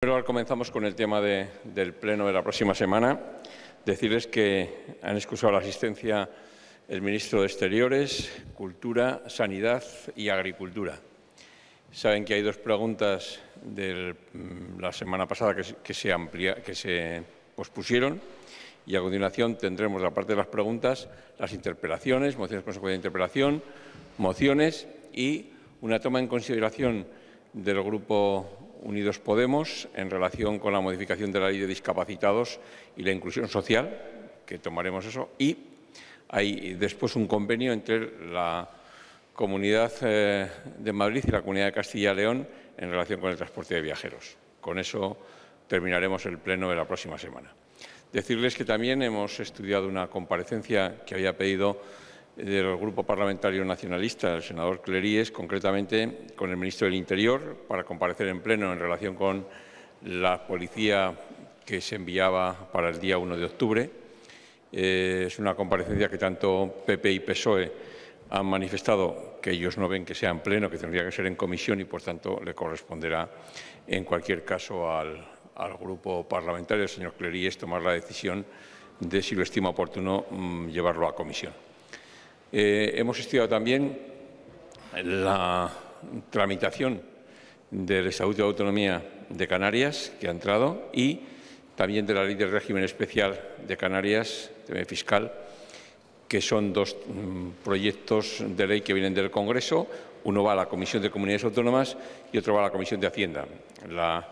Pero comenzamos con el tema del pleno de la próxima semana. Decirles que han excusado la asistencia el ministro de Exteriores, Cultura, Sanidad y Agricultura. Saben que hay dos preguntas de mm, la semana pasada que, se, amplia, que pospusieron y a continuación tendremos, la parte de las preguntas, las interpelaciones, mociones consecuencias de interpelación, mociones y una toma en consideración del grupo Unidos Podemos en relación con la modificación de la ley de discapacitados y la inclusión social, que tomaremos eso, y hay después un convenio entre la Comunidad eh, de Madrid y la Comunidad de Castilla y León en relación con el transporte de viajeros. Con eso terminaremos el pleno de la próxima semana. Decirles que también hemos estudiado una comparecencia que había pedido del Grupo Parlamentario Nacionalista, el senador Cleríes, concretamente con el ministro del Interior, para comparecer en pleno en relación con la policía que se enviaba para el día 1 de octubre. Eh, es una comparecencia que tanto PP y PSOE han manifestado que ellos no ven que sea en pleno, que tendría que ser en comisión y, por tanto, le corresponderá, en cualquier caso, al, al grupo parlamentario, el señor Cleríes, tomar la decisión de si lo estima oportuno mm, llevarlo a comisión. Eh, hemos estudiado también la tramitación del Estatuto de Autonomía de Canarias, que ha entrado, y también de la Ley del Régimen Especial de Canarias, de fiscal, que son dos mm, proyectos de ley que vienen del Congreso. Uno va a la Comisión de Comunidades Autónomas y otro va a la Comisión de Hacienda. La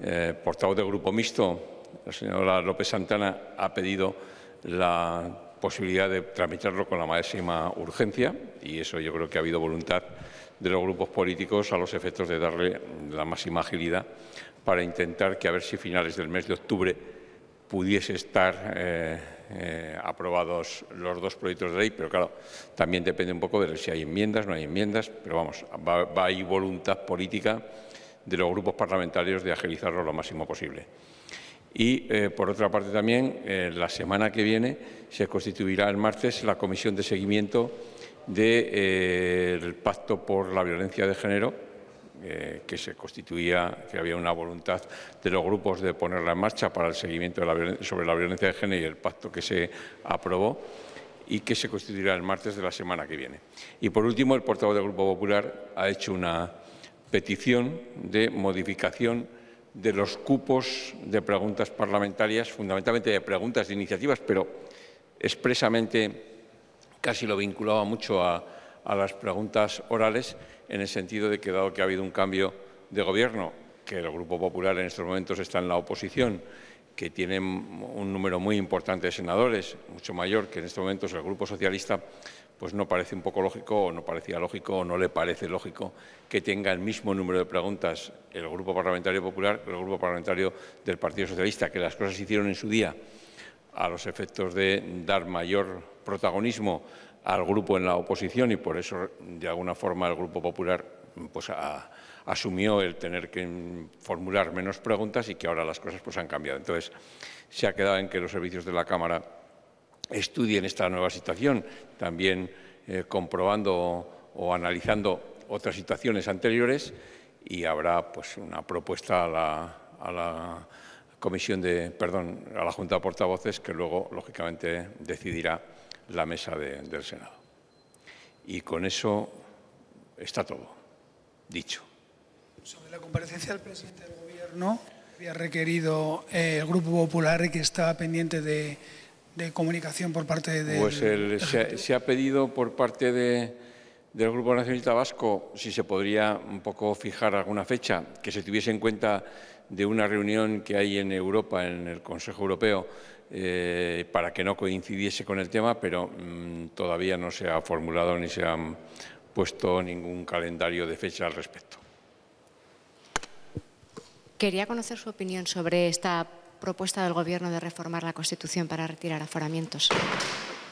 eh, portavoz del Grupo Mixto, la señora López Santana, ha pedido la posibilidad de tramitarlo con la máxima urgencia y eso yo creo que ha habido voluntad de los grupos políticos a los efectos de darle la máxima agilidad para intentar que a ver si finales del mes de octubre pudiese estar eh, eh, aprobados los dos proyectos de ley, pero claro, también depende un poco de si hay enmiendas, no hay enmiendas, pero vamos, va, va a haber voluntad política de los grupos parlamentarios de agilizarlo lo máximo posible. Y, eh, por otra parte, también eh, la semana que viene se constituirá el martes la comisión de seguimiento del eh, Pacto por la Violencia de Género, que se constituía, que había una voluntad de los grupos de ponerla en marcha para el seguimiento sobre la violencia de género y el pacto que se aprobó y que se constituirá el martes de la semana que viene. Y, por último, el portavoz del Grupo Popular ha hecho una petición de modificación de los cupos de preguntas parlamentarias, fundamentalmente de preguntas de iniciativas, pero expresamente casi lo vinculaba mucho a, a las preguntas orales, en el sentido de que dado que ha habido un cambio de gobierno, que el Grupo Popular en estos momentos está en la oposición que tiene un número muy importante de senadores, mucho mayor que en este momento el Grupo Socialista, pues no parece un poco lógico, o no parecía lógico, o no le parece lógico que tenga el mismo número de preguntas el Grupo Parlamentario Popular que el Grupo Parlamentario del Partido Socialista, que las cosas se hicieron en su día a los efectos de dar mayor protagonismo al grupo en la oposición y por eso, de alguna forma, el Grupo Popular pues, ha, asumió el tener que formular menos preguntas y que ahora las cosas pues, han cambiado. Entonces, se ha quedado en que los servicios de la Cámara estudien esta nueva situación, también eh, comprobando o, analizando otras situaciones anteriores y habrá pues, una propuesta a la, comisión de, perdón, a la Junta de Portavoces que luego, lógicamente, decidirá la mesa del Senado. Y con eso está todo dicho. Sobre la comparecencia del presidente del Gobierno, había requerido eh, el Grupo Popular y que estaba pendiente de, comunicación por parte de. Pues se, ha, pedido por parte del Grupo Nacionalista Vasco si se podría un poco fijar alguna fecha, que se tuviese en cuenta de una reunión que hay en Europa, en el Consejo Europeo, eh, para que no coincidiese con el tema, pero mm, todavía no se ha formulado ni se ha puesto ningún calendario de fecha al respecto. Quería conocer su opinión sobre esta propuesta del Gobierno de reformar la Constitución para retirar aforamientos.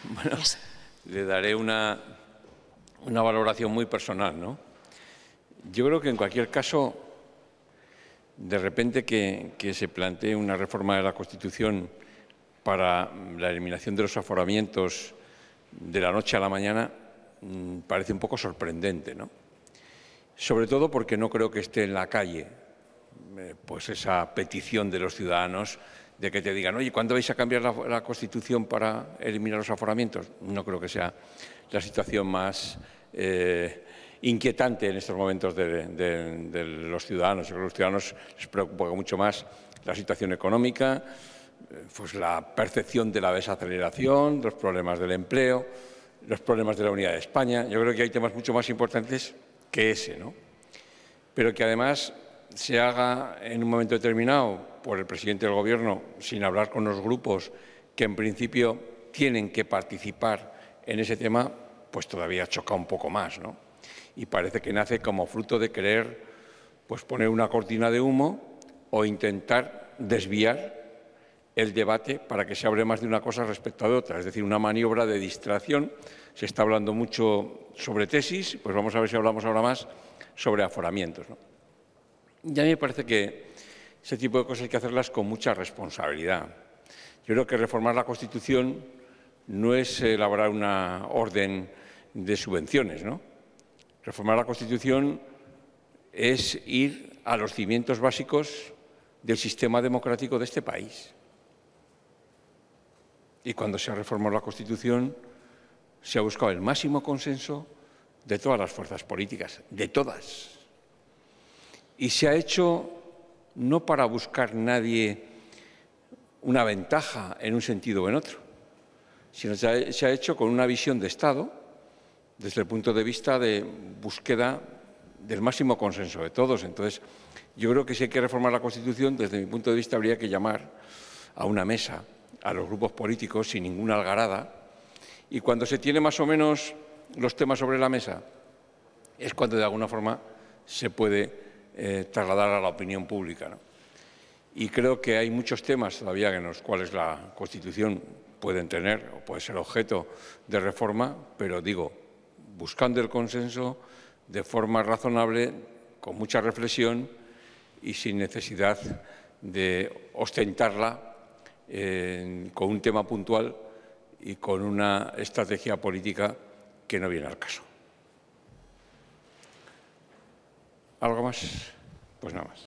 Bueno, le daré una, valoración muy personal, ¿no? Yo creo que en cualquier caso, de repente que, que se plantee una reforma de la Constitución para la eliminación de los aforamientos de la noche a la mañana mm, parece un poco sorprendente, ¿no? Sobre todo porque no creo que esté en la calle eh, pues esa petición de los ciudadanos de que te digan, oye, ¿cuándo vais a cambiar la, Constitución para eliminar los aforamientos? No creo que sea la situación más eh, inquietante en estos momentos de, los ciudadanos. creo a los ciudadanos les preocupa mucho más la situación económica, eh, pues la percepción de la desaceleración, los problemas del empleo, los problemas de la unidad de España. Yo creo que hay temas mucho más importantes que ese, ¿no? Pero que además se haga en un momento determinado por el presidente del Gobierno sin hablar con los grupos que en principio tienen que participar en ese tema, pues todavía choca un poco más, ¿no? Y parece que nace como fruto de querer pues, poner una cortina de humo o intentar desviar el debate para que se hable más de una cosa respecto a otra, es decir, una maniobra de distracción. Se está hablando mucho sobre tesis, pues vamos a ver si hablamos ahora más sobre aforamientos. Ya a mí me parece que ese tipo de cosas hay que hacerlas con mucha responsabilidad. Yo creo que reformar la Constitución no es elaborar una orden de subvenciones, ¿no? Reformar la Constitución es ir a los cimientos básicos del sistema democrático de este país. Y cuando se ha reformado la Constitución, se ha buscado el máximo consenso de todas las fuerzas políticas, de todas. Y se ha hecho no para buscar nadie una ventaja en un sentido o en otro, sino se ha hecho con una visión de Estado desde el punto de vista de búsqueda del máximo consenso de todos. Entonces, yo creo que si hay que reformar la Constitución, desde mi punto de vista habría que llamar a una mesa a los grupos políticos sin ninguna algarada y cuando se tiene más o menos los temas sobre la mesa es cuando de alguna forma se puede eh, trasladar a la opinión pública. Y creo que hay muchos temas todavía en los cuales la Constitución puede tener o puede ser objeto de reforma, pero digo, buscando el consenso de forma razonable, con mucha reflexión y sin necesidad de ostentarla con un tema puntual y con una estrategia política que no viene al caso. ¿Algo más? Pues nada más.